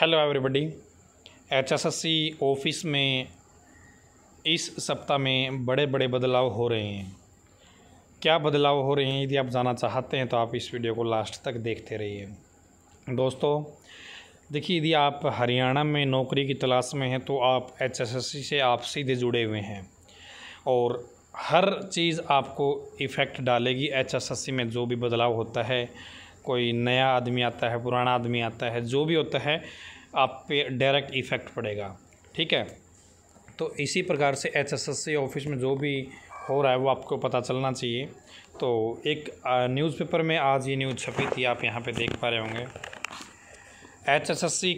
hello everybody HSSC office में इस सप्ताह में बड़े बड़े बदलाव हो रहे हैं क्या बदलाव हो रहे हैं यदि आप जानना चाहते हैं तो आप इस वीडियो को लास्ट तक देखते रहिए दोस्तों देखिए यदि आप हरियाणा में नौकरी की तलाश में हैं तो आप एचएसएससी से आप सीधे जुड़े हुए हैं और हर चीज़ आपको इफ़ेक्ट डालेगी एचएसएससी में जो भी बदलाव होता है कोई नया आदमी आता है पुराना आदमी आता है जो भी होता है आप पे डायरेक्ट इफ़ेक्ट पड़ेगा ठीक है तो इसी प्रकार से एच ऑफिस में जो भी हो रहा है वो आपको पता चलना चाहिए तो एक न्यूज़पेपर में आज ये न्यूज़ छपी थी आप यहाँ पे देख पा रहे होंगे एच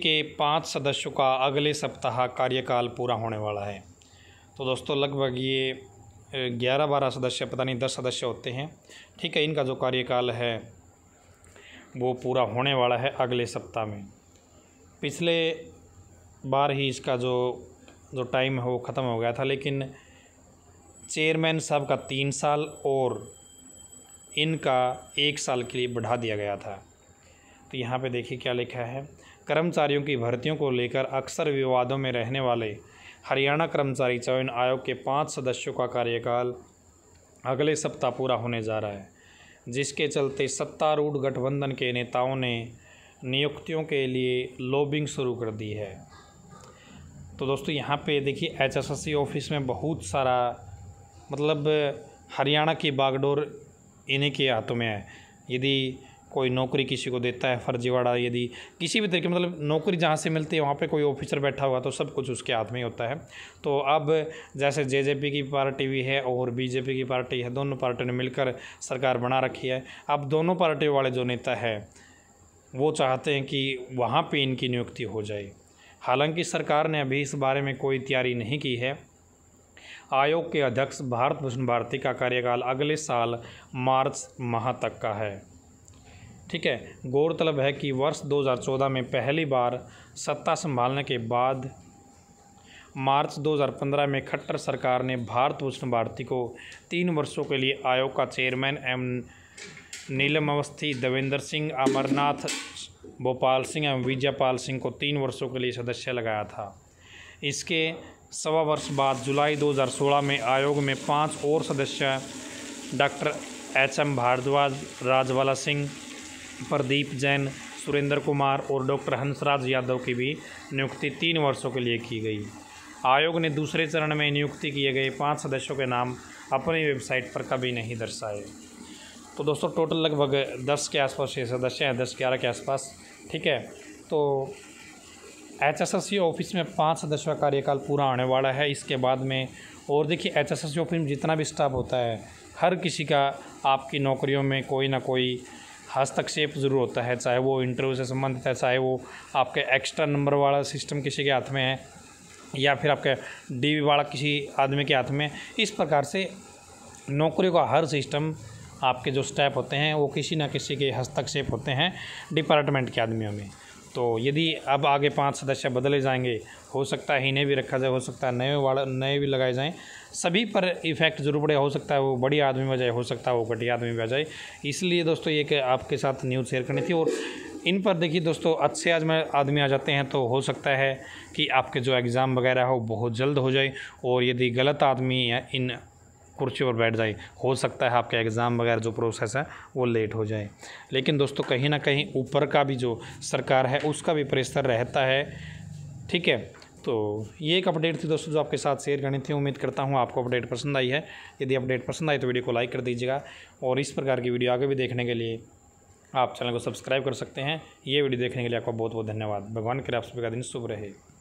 के पाँच सदस्यों का अगले सप्ताह कार्यकाल पूरा होने वाला है तो दोस्तों लगभग ये ग्यारह बारह सदस्य पता नहीं दस सदस्य होते हैं ठीक है इनका जो कार्यकाल है वो पूरा होने वाला है अगले सप्ताह में पिछले बार ही इसका जो जो टाइम है वो ख़त्म हो गया था लेकिन चेयरमैन साहब का तीन साल और इनका एक साल के लिए बढ़ा दिया गया था तो यहाँ पे देखिए क्या लिखा है कर्मचारियों की भर्तियों को लेकर अक्सर विवादों में रहने वाले हरियाणा कर्मचारी चयन आयोग के पाँच सदस्यों का कार्यकाल अगले सप्ताह पूरा होने जा रहा है जिसके चलते सत्तारूढ़ गठबंधन के नेताओं ने नियुक्तियों के लिए लॉबिंग शुरू कर दी है तो दोस्तों यहाँ पे देखिए एचएसएससी ऑफिस में बहुत सारा मतलब हरियाणा की बागडोर इन्हीं के हाथों में है यदि कोई नौकरी किसी को देता है फर्जीवाड़ा यदि किसी भी तरीके मतलब नौकरी जहाँ से मिलती है वहाँ पे कोई ऑफिसर बैठा हुआ तो सब कुछ उसके हाथ में होता है तो अब जैसे जे जे पी की पार्टी भी है और बीजेपी की पार्टी है दोनों पार्टियों ने मिलकर सरकार बना रखी है अब दोनों पार्टियों वाले जो नेता है वो चाहते हैं कि वहाँ पर इनकी नियुक्ति हो जाए हालांकि सरकार ने अभी इस बारे में कोई तैयारी नहीं की है आयोग के अध्यक्ष भारत भूषण भारती का कार्यकाल अगले साल मार्च माह तक का है ठीक है गौरतलब है कि वर्ष 2014 में पहली बार सत्ता संभालने के बाद मार्च 2015 में खट्टर सरकार ने भारत भूषण भारती को तीन वर्षों के लिए आयोग का चेयरमैन एम नीलम अवस्थी देवेंद्र सिंह अमरनाथ भोपाल सिंह एवं विजयपाल सिंह को तीन वर्षों के लिए सदस्य लगाया था इसके सवा वर्ष बाद जुलाई 2016 में आयोग में पांच और सदस्य doctor H M Bhardwaj Rajwala Singh Pradeep Jain Surendra Kumar और डॉक्टर हंसराज यादव की भी नियुक्ति तीन वर्षों के लिए की गई आयोग ने दूसरे चरण में नियुक्ति किए गए पाँच सदस्यों के नाम अपनी वेबसाइट पर कभी नहीं दर्शाए तो दोस्तों टोटल लगभग दस के आसपास छः सदस्य हैं दस ग्यारह के आसपास ठीक है तो एच ऑफिस में पाँच सदस्यों का कार्यकाल पूरा होने वाला है इसके बाद में और देखिए एच ऑफिस में जितना भी स्टाफ होता है हर किसी का आपकी नौकरियों में कोई ना कोई हस्तक्षेप ज़रूर होता है चाहे वो इंटरव्यू से संबंधित है चाहे वो आपके एक्स्ट्रा नंबर वाला सिस्टम किसी के हाथ में है या फिर आपके वी वाला किसी आदमी के हाथ में इस प्रकार से नौकरी का हर सिस्टम आपके जो स्टेप होते हैं वो किसी ना किसी के हस्तक्षेप होते हैं डिपार्टमेंट के आदमियों में तो यदि अब आगे पांच सदस्य बदले जाएंगे हो सकता है इन्हें भी रखा जाए हो सकता है नए वाड़ नए भी लगाए जाएं सभी पर इफ़ेक्ट जरूर पड़े हो सकता है वो बड़ी आदमी में जाए हो सकता है वो घटिया आदमी में जाए इसलिए दोस्तों ये आपके साथ न्यूज़ शेयर करनी थी और इन पर देखिए दोस्तों अच्छे आज में आदमी आ जाते हैं तो हो सकता है कि आपके जो एग्ज़ाम वगैरह हो बहुत जल्द हो जाए और यदि गलत आदमी इन कुर्सी पर बैठ जाए हो सकता है आपका एग्ज़ाम वगैरह जो प्रोसेस है वो लेट हो जाए लेकिन दोस्तों कहीं ना कहीं ऊपर का भी जो सरकार है उसका भी प्रेशर रहता है ठीक है तो ये एक अपडेट थी दोस्तों जो आपके साथ शेयर करनी थी उम्मीद करता हूँ आपको अपडेट पसंद आई है यदि अपडेट पसंद आई तो वीडियो को लाइक कर दीजिएगा और इस प्रकार की वीडियो आगे भी देखने के लिए आप चैनल को सब्सक्राइब कर सकते हैं ये वीडियो देखने के लिए आपका बहुत बहुत धन्यवाद भगवान लिए आप सभी का दिन शुभ रहे